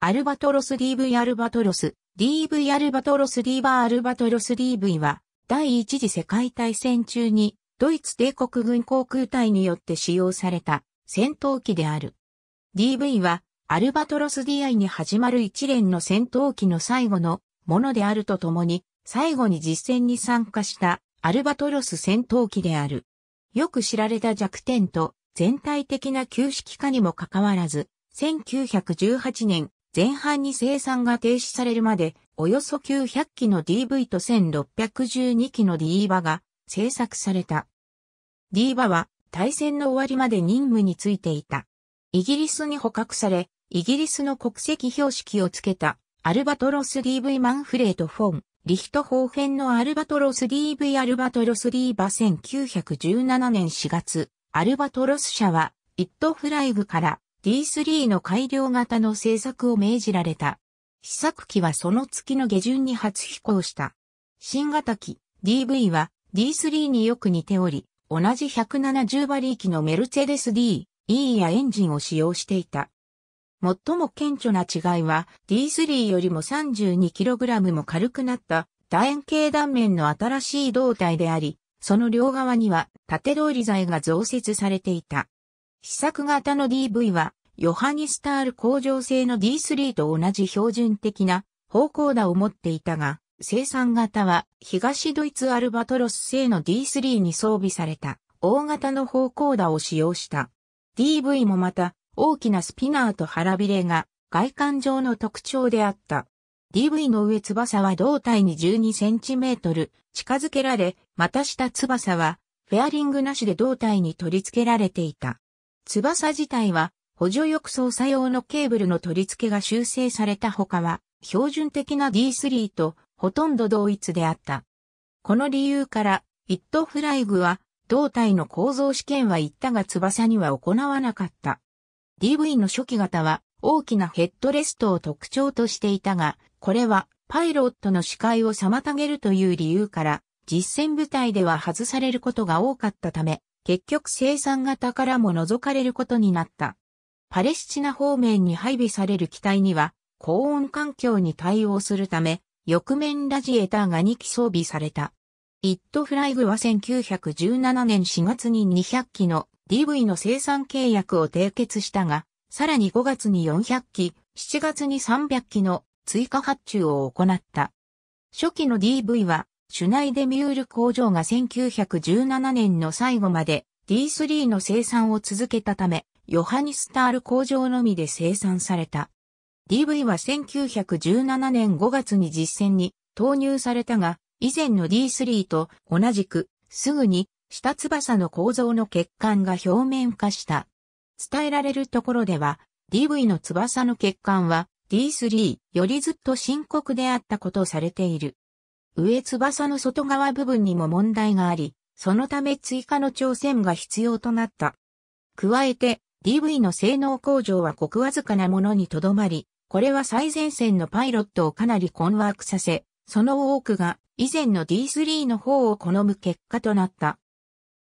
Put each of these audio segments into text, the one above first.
アルバトロス DV アルバトロス、DV アルバトロス DV アルバトロス DV は、第一次世界大戦中に、ドイツ帝国軍航空隊によって使用された戦闘機である。DV は、アルバトロス DI に始まる一連の戦闘機の最後のものであるとともに、最後に実戦に参加したアルバトロス戦闘機である。よく知られた弱点と全体的な旧式化にもかかわらず、1918年前半に生産が停止されるまで、およそ900機の DV と1612機の D バが製作された。D バは対戦の終わりまで任務についていた。イギリスに捕獲され、イギリスの国籍標識をつけたアルバトロス DV マンフレート・フォン、リヒトホーフェンのアルバトロス DV アルバトロス D ーバ1917年4月、アルバトロス社は、イットフライグから D3 の改良型の製作を命じられた。試作機はその月の下旬に初飛行した。新型機 DV は D3 によく似ており、同じ170馬力のメルセデス D、E やエンジンを使用していた。最も顕著な違いは D3 よりも 32kg も軽くなった楕円形断面の新しい胴体であり、その両側には縦通り材が増設されていた。試作型の DV は、ヨハニスタール工場製の D3 と同じ標準的な方向打を持っていたが、生産型は東ドイツアルバトロス製の D3 に装備された大型の方向打を使用した。DV もまた大きなスピナーと腹びれが外観上の特徴であった。DV の上翼は胴体に 12cm 近づけられ、また下翼はフェアリングなしで胴体に取り付けられていた。翼自体は補助翼操作用のケーブルの取り付けが修正された他は、標準的な D3 とほとんど同一であった。この理由から、イットフライグは、胴体の構造試験は行ったが翼には行わなかった。DV の初期型は大きなヘッドレストを特徴としていたが、これはパイロットの視界を妨げるという理由から、実戦部隊では外されることが多かったため、結局生産型からも除かれることになった。パレスチナ方面に配備される機体には、高温環境に対応するため、翼面ラジエーターが2機装備された。イットフライグは1917年4月に200機の DV の生産契約を締結したが、さらに5月に400機、7月に300機の追加発注を行った。初期の DV はシュナイデミュール工場が1917年の最後まで D3 の生産を続けたため、ヨハニスタール工場のみで生産された。DV は1917年5月に実践に投入されたが、以前の D3 と同じく、すぐに下翼の構造の欠陥が表面化した。伝えられるところでは、DV の翼の欠陥は D3 よりずっと深刻であったことされている。上翼の外側部分にも問題があり、そのため追加の挑戦が必要となった。加えて、DV の性能向上はごくわずかなものにとどまり、これは最前線のパイロットをかなり困惑させ、その多くが以前の D3 の方を好む結果となった。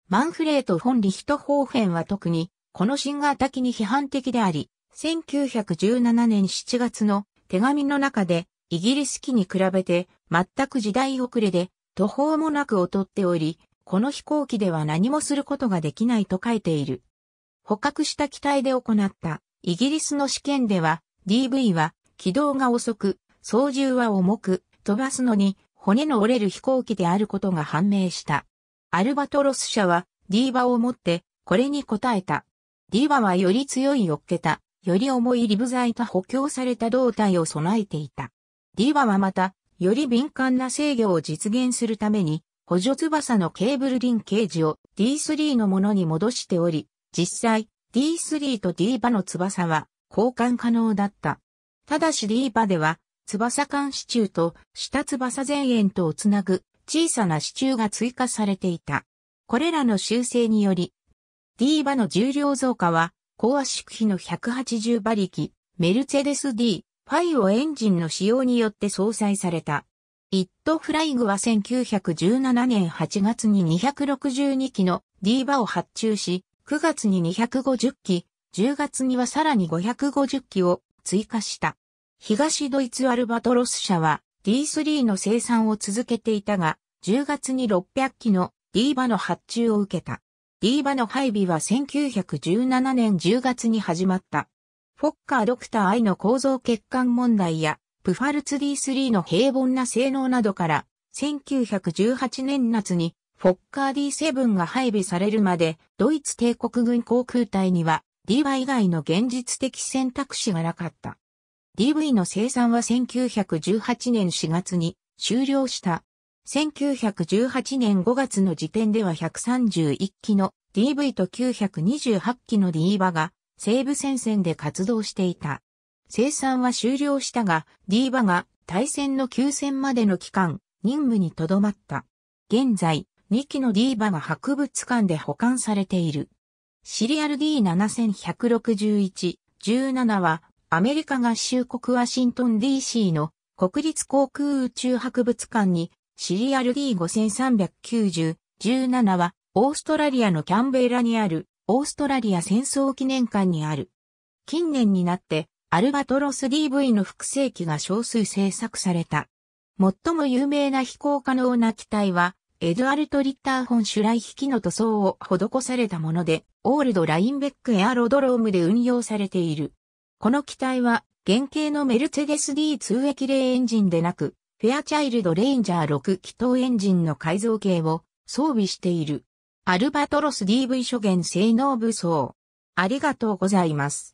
マンフレート・フォン・リヒト・ホーフェンは特に、この新型機に批判的であり、1917年7月の手紙の中で、イギリス機に比べて全く時代遅れで、途方もなく劣っており、この飛行機では何もすることができないと書いている。捕獲した機体で行ったイギリスの試験では DV は軌道が遅く、操縦は重く、飛ばすのに骨の折れる飛行機であることが判明した。アルバトロス社は D バを持ってこれに応えた。D バはより強いっけた、より重いリブ材と補強された胴体を備えていた。D バはまたより敏感な制御を実現するために、補助翼のケーブルリンケージを D3 のものに戻しており、実際 D3 と D バの翼は交換可能だった。ただし D バでは翼間支柱と下翼前縁とをつなぐ小さな支柱が追加されていた。これらの修正により、D バの重量増加は高圧縮比の180馬力、メルセデス D ファイオエンジンの使用によって搭載された。イットフライグは1917年8月に262機のディーバを発注し、9月に250機、10月にはさらに550機を追加した。東ドイツアルバトロス社は D3 の生産を続けていたが、10月に600機のディーバの発注を受けた。ディーバの配備は1917年10月に始まった。フォッカードクター I の構造欠陥問題や、プファルツ D3 の平凡な性能などから、1918年夏に、フォッカー D7 が配備されるまで、ドイツ帝国軍航空隊には、DY 以外の現実的選択肢がなかった。DV の生産は1918年4月に終了した。1918年5月の時点では131機の DV と928機の D バが西部戦線で活動していた。生産は終了したが、ディーバが対戦の休戦までの期間、任務にとどまった。現在、2機のディーバが博物館で保管されている。シリアル D7161、17は、アメリカ合衆国ワシントン DC の国立航空宇宙博物館に、シリアル D5390、17は、オーストラリアのキャンベイラにあるオーストラリア戦争記念館にある。近年になって、アルバトロス DV の複製機が少数制作された。最も有名な飛行可能な機体は、エドアルト・リッターホン・シュライヒキの塗装を施されたもので、オールド・ラインベック・エアロドロームで運用されている。この機体は、原型のメルセデス D2 液冷エンジンでなく、フェアチャイルド・レインジャー6気筒エンジンの改造系を装備している。アルバトロス DV 諸言性能武装。ありがとうございます。